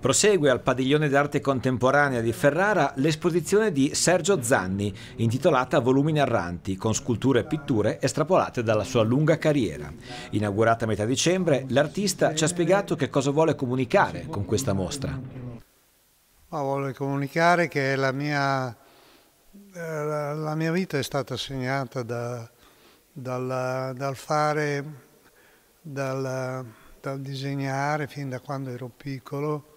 Prosegue al Padiglione d'Arte Contemporanea di Ferrara l'esposizione di Sergio Zanni, intitolata Volumi Narranti, con sculture e pitture estrapolate dalla sua lunga carriera. Inaugurata a metà dicembre, l'artista ci ha spiegato che cosa vuole comunicare con questa mostra. Ma voglio comunicare che la mia, eh, la mia vita è stata segnata da, dal, dal, fare, dal, dal disegnare fin da quando ero piccolo,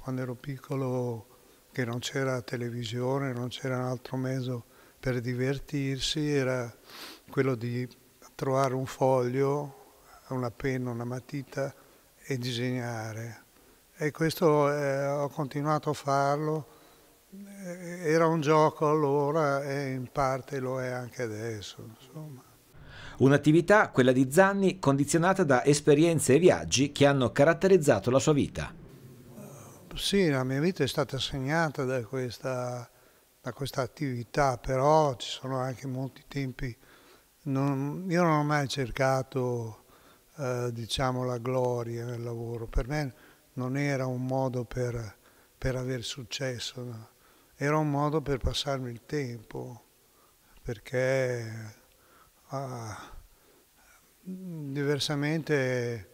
quando ero piccolo che non c'era televisione, non c'era un altro mezzo per divertirsi, era quello di trovare un foglio, una penna, una matita e disegnare. E questo eh, ho continuato a farlo, eh, era un gioco allora e in parte lo è anche adesso. Insomma. Un'attività, quella di Zanni, condizionata da esperienze e viaggi che hanno caratterizzato la sua vita sì, la mia vita è stata segnata da questa, da questa attività, però ci sono anche molti tempi. Non, io non ho mai cercato eh, diciamo, la gloria nel lavoro, per me non era un modo per, per avere successo, no? era un modo per passarmi il tempo, perché ah, diversamente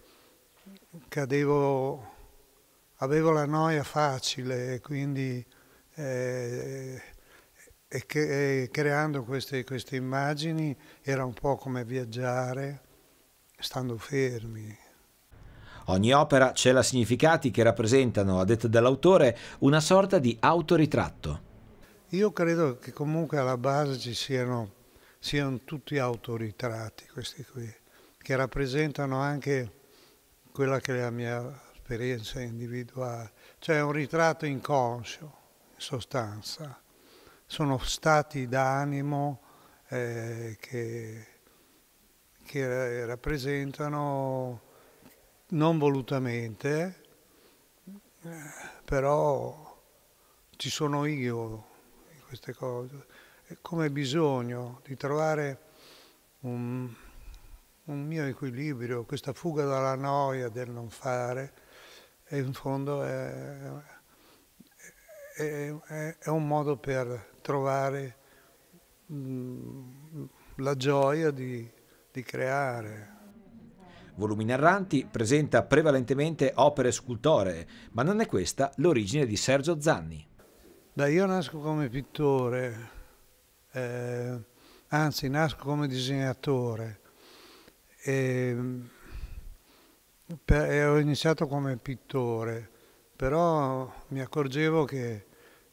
cadevo avevo la noia facile e quindi eh, e che, e creando queste, queste immagini era un po' come viaggiare stando fermi. Ogni opera cela significati che rappresentano, a detta dell'autore, una sorta di autoritratto. Io credo che comunque alla base ci siano, siano tutti autoritratti questi qui, che rappresentano anche quella che è la mia esperienza individuale, cioè un ritratto inconscio, in sostanza. Sono stati d'animo eh, che, che rappresentano non volutamente, eh, però ci sono io in queste cose, e come bisogno di trovare un, un mio equilibrio, questa fuga dalla noia del non fare, e in fondo è, è, è, un modo per trovare mm, la gioia di, di creare. Volumi Narranti presenta prevalentemente opere scultoree, ma non è questa l'origine di Sergio Zanni. Da io nasco come pittore, eh, anzi nasco come disegnatore. E, per, ho iniziato come pittore, però mi accorgevo che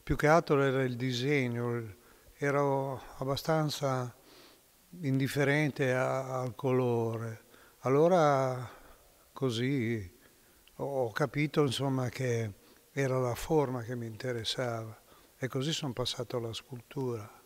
più che altro era il disegno, ero abbastanza indifferente a, al colore. Allora così ho capito insomma, che era la forma che mi interessava e così sono passato alla scultura.